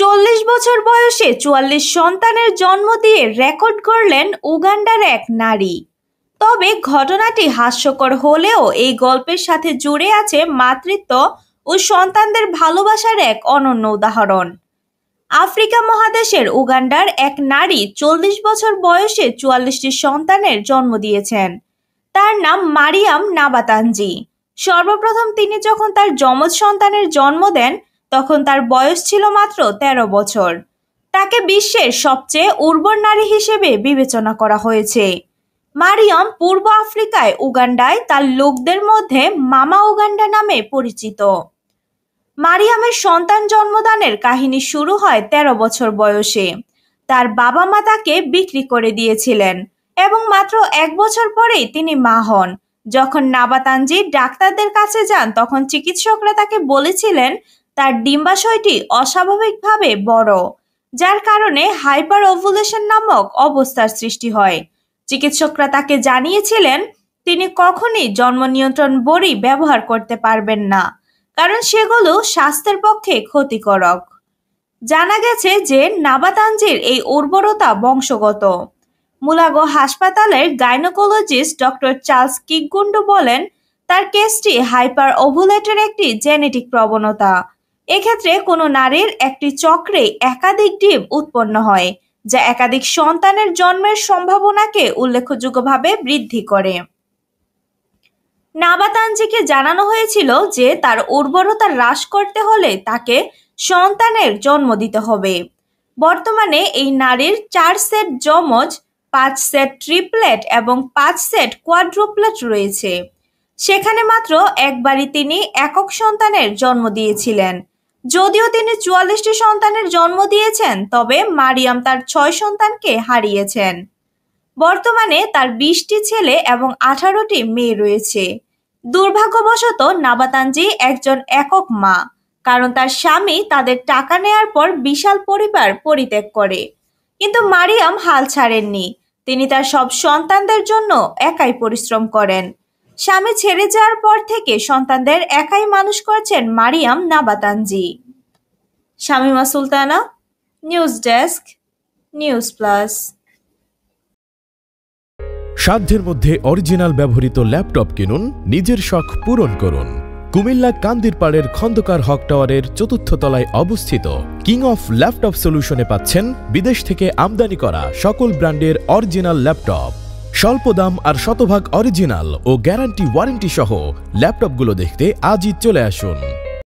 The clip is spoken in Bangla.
চল্লিশ বছর বয়সে চুয়াল্লিশ সন্তানের জন্ম দিয়ে রেকর্ড করলেন উগান্ডার এক নারী তবে ঘটনাটি হাস্যকর হলেও এই গল্পের সাথে জুড়ে আছে মাতৃত্ব ও সন্তানদের ভালোবাসার এক অনন্য উদাহরণ আফ্রিকা মহাদেশের উগান্ডার এক নারী চল্লিশ বছর বয়সে চুয়াল্লিশটি সন্তানের জন্ম দিয়েছেন তার নাম মারিয়াম নাবাতানজি সর্বপ্রথম তিনি যখন তার যমজ সন্তানের জন্ম দেন তখন তার বয়স ছিল মাত্র ১৩ বছর তাকে বিশ্বের সবচেয়ে উর্বর নারী হিসেবে বিবেচনা করা হয়েছে মারিয়ম পূর্ব আফ্রিকায় উগান্ডায় তার লোকদের মধ্যে মামা উগান্ডা নামে পরিচিত মারিয়ামের সন্তান জন্মদানের কাহিনী শুরু হয় ১৩ বছর বয়সে তার বাবা মা তাকে বিক্রি করে দিয়েছিলেন এবং মাত্র এক বছর পরেই তিনি মা হন যখন নাবাতানজি ডাক্তারদের কাছে যান তখন চিকিৎসকরা তাকে বলেছিলেন তার ডিম্বাশয়টি অস্বাভাবিকভাবে বড় যার কারণে হাইপার ওভুলেশন নামক অবস্থার সৃষ্টি হয় চিকিৎসকরা তাকে জানিয়েছিলেন তিনি কখনই জন্ম নিয়ন্ত্রণ বড়ি ব্যবহার করতে পারবেন না কারণ সেগুলো স্বাস্থ্যের পক্ষে ক্ষতিকারক জানা গেছে যে নাবাতাঞ্জির এই উর্বরতা বংশগত মুলাগো হাসপাতালের গাইনোকোলজিস্ট ডক্টর চার্লস কিকগুন্ডু বলেন তার কেসটি হাইপার ওভুলেটের একটি জেনেটিক প্রবণতা এক্ষেত্রে কোনো নারীর একটি চক্রে একাধিক ডিম উৎপন্ন হয় যা একাধিক সন্তানের জন্মের সম্ভাবনাকে উল্লেখযোগ্যভাবে বৃদ্ধি করে নাবাতানজিকে জানানো হয়েছিল যে তার উর্বরতা হ্রাস করতে হলে তাকে সন্তানের জন্ম দিতে হবে বর্তমানে এই নারীর চার সেট যমজ পাঁচ সেট ট্রিপ্লেট এবং পাঁচ সেট কোয়াড্রোপ্লেট রয়েছে সেখানে মাত্র একবারই তিনি একক সন্তানের জন্ম দিয়েছিলেন যদিও তিনি চুয়াল্লিশটি সন্তানের জন্ম দিয়েছেন তবে মারিয়াম তার ছয় সন্তানকে হারিয়েছেন বর্তমানে তার বিশটি ছেলে এবং আঠারোটি মেয়ে রয়েছে দুর্ভাগ্যবশত নাবাতানজি একজন একক মা কারণ তার স্বামী তাদের টাকা নেয়ার পর বিশাল পরিবার পরিত্যাগ করে কিন্তু মারিয়াম হাল ছাড়েননি তিনি তার সব সন্তানদের জন্য একাই পরিশ্রম করেন স্বামী ছেড়ে যাওয়ার পর থেকে সন্তানদের একাই মানুষ করেছেন Mariam Nabatanzi Shamima Sultana news desk news plus সাধ্যের মধ্যে অরিজিনাল ব্যবহৃত ল্যাপটপ কিনুন নিজের শখ পূরণ করুন কুমিল্লা কান্দিরপাড়ের খন্দকার হক টাওয়ারের চতুর্থ তলায় অবস্থিত কিং অফ ল্যাপটপ সলিউশনে পাচ্ছেন বিদেশ থেকে আমদানি করা সকল ব্র্যান্ডের অরিজিনাল ল্যাপটপ স্বল্প দাম আর শতভাগ অরিজিনাল ও গ্যারান্টি ওয়ারেন্টি সহ ল্যাপটপগুলো দেখতে আজই চলে আসুন